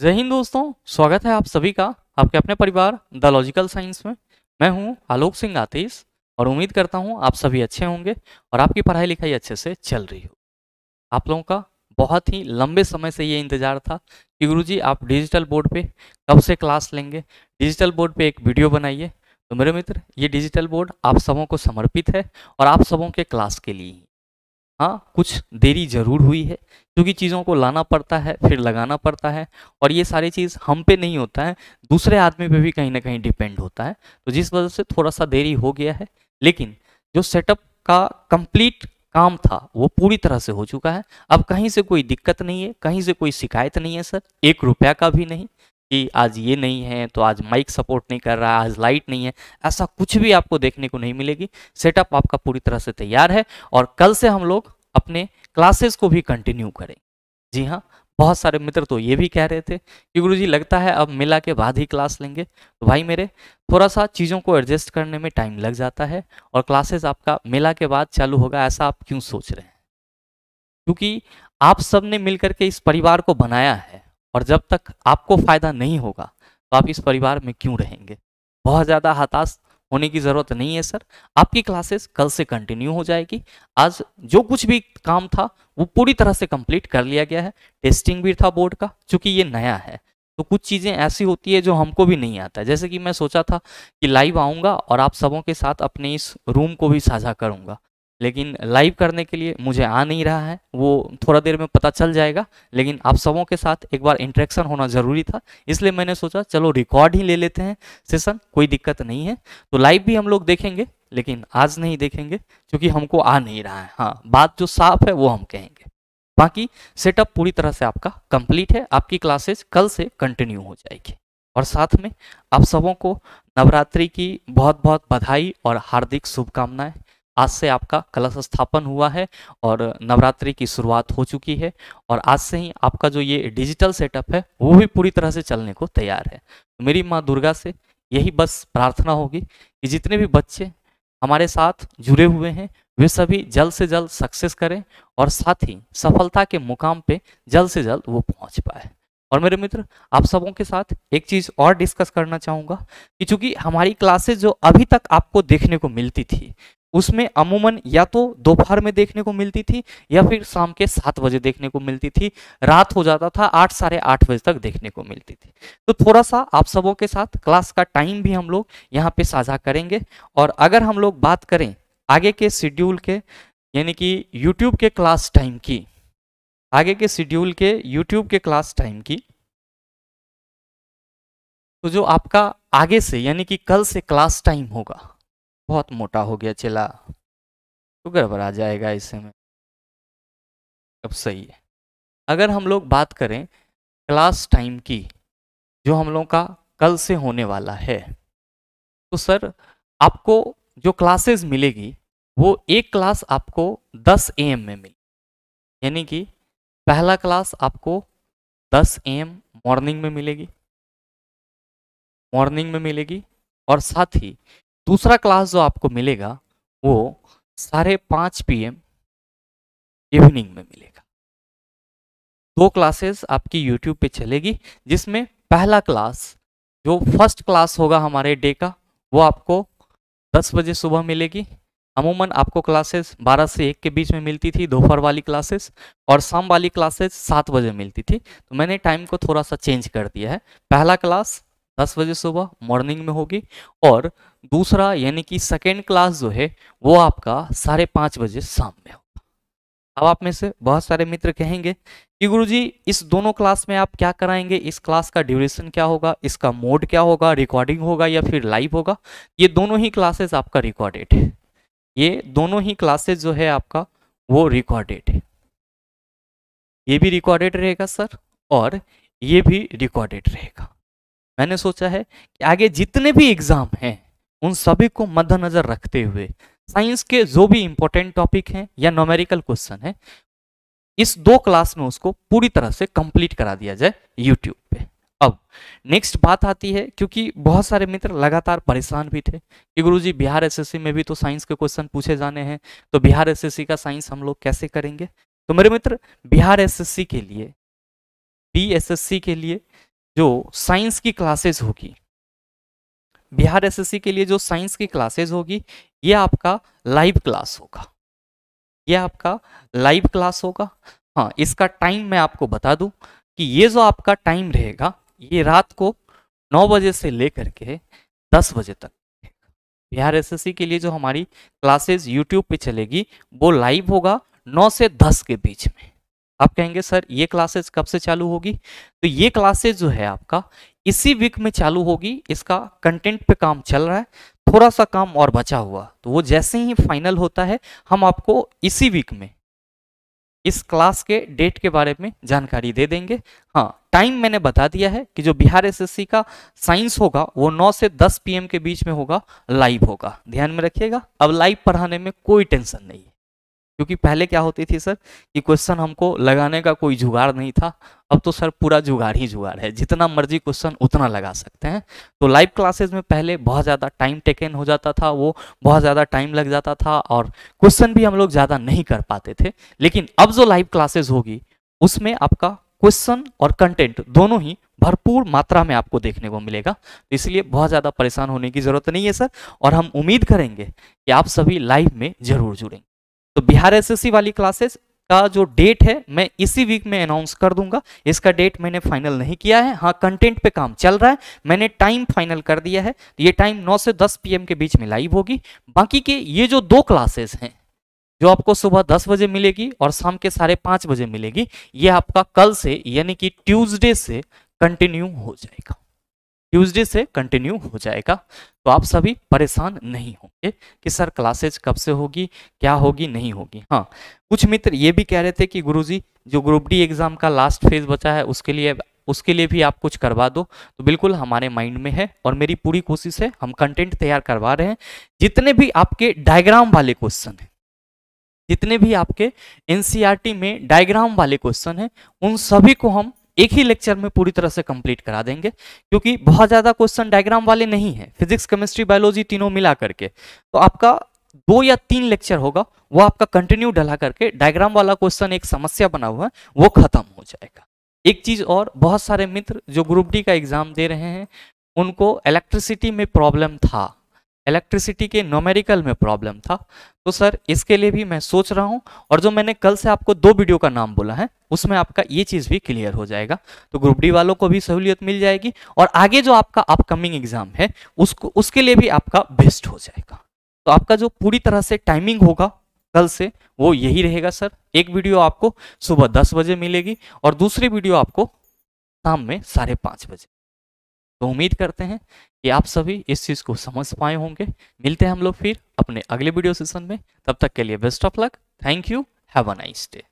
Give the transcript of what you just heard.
जय हिंद दोस्तों स्वागत है आप सभी का आपके अपने परिवार द लॉजिकल साइंस में मैं हूं आलोक सिंह आतीश और उम्मीद करता हूं आप सभी अच्छे होंगे और आपकी पढ़ाई लिखाई अच्छे से चल रही हो आप लोगों का बहुत ही लंबे समय से ये इंतज़ार था कि गुरुजी आप डिजिटल बोर्ड पे कब से क्लास लेंगे डिजिटल बोर्ड पर एक वीडियो बनाइए तो मेरे मित्र ये डिजिटल बोर्ड आप सबों को समर्पित है और आप सबों के क्लास के लिए ही हाँ कुछ देरी ज़रूर हुई है क्योंकि चीज़ों को लाना पड़ता है फिर लगाना पड़ता है और ये सारी चीज़ हम पे नहीं होता है दूसरे आदमी पे भी कहीं ना कहीं डिपेंड होता है तो जिस वजह से थोड़ा सा देरी हो गया है लेकिन जो सेटअप का कंप्लीट काम था वो पूरी तरह से हो चुका है अब कहीं से कोई दिक्कत नहीं है कहीं से कोई शिकायत नहीं है सर एक रुपया का भी नहीं कि आज ये नहीं है तो आज माइक सपोर्ट नहीं कर रहा आज लाइट नहीं है ऐसा कुछ भी आपको देखने को नहीं मिलेगी सेटअप आपका पूरी तरह से तैयार है और कल से हम लोग अपने क्लासेस को भी कंटिन्यू करें जी हाँ बहुत सारे मित्र तो ये भी कह रहे थे कि गुरु जी लगता है अब मिला के बाद ही क्लास लेंगे तो भाई मेरे थोड़ा सा चीज़ों को एडजस्ट करने में टाइम लग जाता है और क्लासेस आपका मिला के बाद चालू होगा ऐसा आप क्यों सोच रहे हैं क्योंकि आप सब ने मिल के इस परिवार को बनाया है और जब तक आपको फ़ायदा नहीं होगा तो आप इस परिवार में क्यों रहेंगे बहुत ज़्यादा हताश होने की ज़रूरत नहीं है सर आपकी क्लासेस कल से कंटिन्यू हो जाएगी आज जो कुछ भी काम था वो पूरी तरह से कंप्लीट कर लिया गया है टेस्टिंग भी था बोर्ड का चूँकि ये नया है तो कुछ चीज़ें ऐसी होती है जो हमको भी नहीं आता जैसे कि मैं सोचा था कि लाइव आऊँगा और आप सबों के साथ अपने इस रूम को भी साझा करूँगा लेकिन लाइव करने के लिए मुझे आ नहीं रहा है वो थोड़ा देर में पता चल जाएगा लेकिन आप सबों के साथ एक बार इंट्रैक्शन होना ज़रूरी था इसलिए मैंने सोचा चलो रिकॉर्ड ही ले लेते हैं सेशन कोई दिक्कत नहीं है तो लाइव भी हम लोग देखेंगे लेकिन आज नहीं देखेंगे क्योंकि हमको आ नहीं रहा है हाँ बात जो साफ है वो हम कहेंगे बाकी सेटअप पूरी तरह से आपका कंप्लीट है आपकी क्लासेस कल से कंटिन्यू हो जाएगी और साथ में आप सबों को नवरात्रि की बहुत बहुत बधाई और हार्दिक शुभकामनाएं आज से आपका कलश स्थापन हुआ है और नवरात्रि की शुरुआत हो चुकी है और आज से ही आपका जो ये डिजिटल सेटअप है वो भी पूरी तरह से चलने को तैयार है तो मेरी माँ दुर्गा से यही बस प्रार्थना होगी कि जितने भी बच्चे हमारे साथ जुड़े हुए हैं वे सभी जल्द से जल्द सक्सेस करें और साथ ही सफलता के मुकाम पे जल्द से जल्द वो पहुंच पाए और मेरे मित्र आप सबों के साथ एक चीज और डिस्कस करना चाहूंगा कि चूंकि हमारी क्लासेस जो अभी तक आपको देखने को मिलती थी उसमें अमूमन या तो दोपहर में देखने को मिलती थी या फिर शाम के सात बजे देखने को मिलती थी रात हो जाता था आठ साढ़े आठ बजे तक देखने को मिलती थी तो थोड़ा सा आप सबों के साथ क्लास का टाइम भी हम लोग यहाँ पे साझा करेंगे और अगर हम लोग बात करें आगे के शेड्यूल के यानी कि यूट्यूब के क्लास टाइम की आगे के शेड्यूल के यूट्यूब के क्लास टाइम की तो जो आपका आगे से यानी कि कल से क्लास टाइम होगा बहुत मोटा हो गया चेला तो गड़बड़ा जाएगा इस समय अब सही है अगर हम लोग बात करें क्लास टाइम की जो हम लोगों का कल से होने वाला है तो सर आपको जो क्लासेस मिलेगी वो एक क्लास आपको 10 एम में मिले यानी कि पहला क्लास आपको 10 एम मॉर्निंग में मिलेगी मॉर्निंग में मिलेगी और साथ ही दूसरा क्लास जो आपको मिलेगा वो साढ़े पाँच पी इवनिंग में मिलेगा दो क्लासेस आपकी यूट्यूब पे चलेगी जिसमें पहला क्लास जो फर्स्ट क्लास होगा हमारे डे का वो आपको दस बजे सुबह मिलेगी अमूमन आपको क्लासेस 12 से 1 के बीच में मिलती थी दोपहर वाली क्लासेस और शाम वाली क्लासेस 7 बजे मिलती थी तो मैंने टाइम को थोड़ा सा चेंज कर दिया है पहला क्लास 10 बजे सुबह मॉर्निंग में होगी और दूसरा यानी कि सेकेंड क्लास जो है वो आपका साढ़े पाँच बजे शाम में होगा अब आप में से बहुत सारे मित्र कहेंगे कि गुरुजी इस दोनों क्लास में आप क्या कराएंगे इस क्लास का ड्यूरेशन क्या होगा इसका मोड क्या होगा रिकॉर्डिंग होगा या फिर लाइव होगा ये दोनों ही क्लासेज आपका रिकॉर्डेड है ये दोनों ही क्लासेज जो है आपका वो रिकॉर्डेड है ये भी रिकॉर्डेड रहेगा सर और ये भी रिकॉर्डेड रहेगा मैंने सोचा है कि आगे जितने भी एग्ज़ाम हैं उन सभी को मद्देनजर रखते हुए साइंस के जो भी इंपॉर्टेंट टॉपिक हैं या नोमेरिकल क्वेश्चन है इस दो क्लास में उसको पूरी तरह से कंप्लीट करा दिया जाए यूट्यूब पे अब नेक्स्ट बात आती है क्योंकि बहुत सारे मित्र लगातार परेशान भी थे कि गुरुजी बिहार एसएससी में भी तो साइंस के क्वेश्चन पूछे जाने हैं तो बिहार एसएससी का साइंस हम लोग कैसे करेंगे तो मेरे मित्र बिहार एसएससी के लिए बी एसएससी के लिए जो साइंस की क्लासेस होगी बिहार एसएससी के लिए जो साइंस की क्लासेज होगी ये आपका लाइव क्लास होगा ये आपका लाइव क्लास होगा हाँ इसका टाइम मैं आपको बता दूं कि ये जो आपका टाइम रहेगा ये रात को नौ बजे से लेकर के दस बजे तक बिहार एसएससी के लिए जो हमारी क्लासेज यूट्यूब पे चलेगी वो लाइव होगा नौ से दस के बीच में आप कहेंगे सर ये क्लासेस कब से चालू होगी तो ये क्लासेस जो है आपका इसी वीक में चालू होगी इसका कंटेंट पे काम चल रहा है थोड़ा सा काम और बचा हुआ तो वो जैसे ही फाइनल होता है हम आपको इसी वीक में इस क्लास के डेट के बारे में जानकारी दे देंगे हाँ टाइम मैंने बता दिया है कि जो बिहार एसएससी का साइंस होगा वो 9 से 10 पीएम के बीच में होगा लाइव होगा ध्यान में रखिएगा अब लाइव पढ़ाने में कोई टेंशन नहीं है क्योंकि पहले क्या होती थी सर कि क्वेश्चन हमको लगाने का कोई जुगाड़ नहीं था अब तो सर पूरा जुगाड़ ही जुगाड़ है जितना मर्जी क्वेश्चन उतना लगा सकते हैं तो लाइव क्लासेस में पहले बहुत ज़्यादा टाइम टेकन हो जाता था वो बहुत ज़्यादा टाइम लग जाता था और क्वेश्चन भी हम लोग ज़्यादा नहीं कर पाते थे लेकिन अब जो लाइव क्लासेज होगी उसमें आपका क्वेश्चन और कंटेंट दोनों ही भरपूर मात्रा में आपको देखने को मिलेगा तो इसलिए बहुत ज़्यादा परेशान होने की ज़रूरत नहीं है सर और हम उम्मीद करेंगे कि आप सभी लाइव में जरूर जुड़ेंगे तो बिहार एसएससी वाली क्लासेस का जो डेट है मैं इसी वीक में अनाउंस कर दूंगा इसका डेट मैंने फाइनल नहीं किया है हाँ कंटेंट पे काम चल रहा है मैंने टाइम फाइनल कर दिया है ये टाइम 9 से 10 पीएम के बीच में लाइव होगी बाकी के ये जो दो क्लासेस हैं जो आपको सुबह 10 बजे मिलेगी और शाम के साढ़े पाँच बजे मिलेगी ये आपका कल से यानी कि ट्यूजडे से कंटिन्यू हो जाएगा ट्यूजडे से कंटिन्यू हो जाएगा तो आप सभी परेशान नहीं होंगे कि सर क्लासेज कब से होगी क्या होगी नहीं होगी हाँ कुछ मित्र ये भी कह रहे थे कि गुरुजी जो ग्रुप डी एग्ज़ाम का लास्ट फेज बचा है उसके लिए उसके लिए भी आप कुछ करवा दो तो बिल्कुल हमारे माइंड में है और मेरी पूरी कोशिश है हम कंटेंट तैयार करवा रहे हैं जितने भी आपके डायग्राम वाले क्वेश्चन हैं जितने भी आपके एनसीईआरटी में डायग्राम वाले क्वेश्चन हैं उन सभी को हम एक ही लेक्चर में पूरी तरह से कंप्लीट करा देंगे क्योंकि बहुत ज़्यादा क्वेश्चन डायग्राम वाले नहीं है फिजिक्स केमिस्ट्री बायोलॉजी तीनों मिला करके तो आपका दो या तीन लेक्चर होगा वो आपका कंटिन्यू डला करके डायग्राम वाला क्वेश्चन एक समस्या बना हुआ है वो खत्म हो जाएगा एक चीज़ और बहुत सारे मित्र जो ग्रुप डी का एग्ज़ाम दे रहे हैं उनको इलेक्ट्रिसिटी में प्रॉब्लम था इलेक्ट्रिसिटी के नोमेरिकल में प्रॉब्लम था तो सर इसके लिए भी मैं सोच रहा हूँ और जो मैंने कल से आपको दो वीडियो का नाम बोला है उसमें आपका ये चीज़ भी क्लियर हो जाएगा तो ग्रुप डी वालों को भी सहूलियत मिल जाएगी और आगे जो आपका अपकमिंग एग्जाम है उसको उसके लिए भी आपका बेस्ट हो जाएगा तो आपका जो पूरी तरह से टाइमिंग होगा कल से वो यही रहेगा सर एक वीडियो आपको सुबह दस बजे मिलेगी और दूसरी वीडियो आपको शाम में साढ़े पाँच बजे तो उम्मीद करते हैं कि आप सभी इस चीज़ को समझ पाए होंगे मिलते हैं हम लोग फिर अपने अगले वीडियो सेशन में तब तक के लिए best of luck thank you have a nice day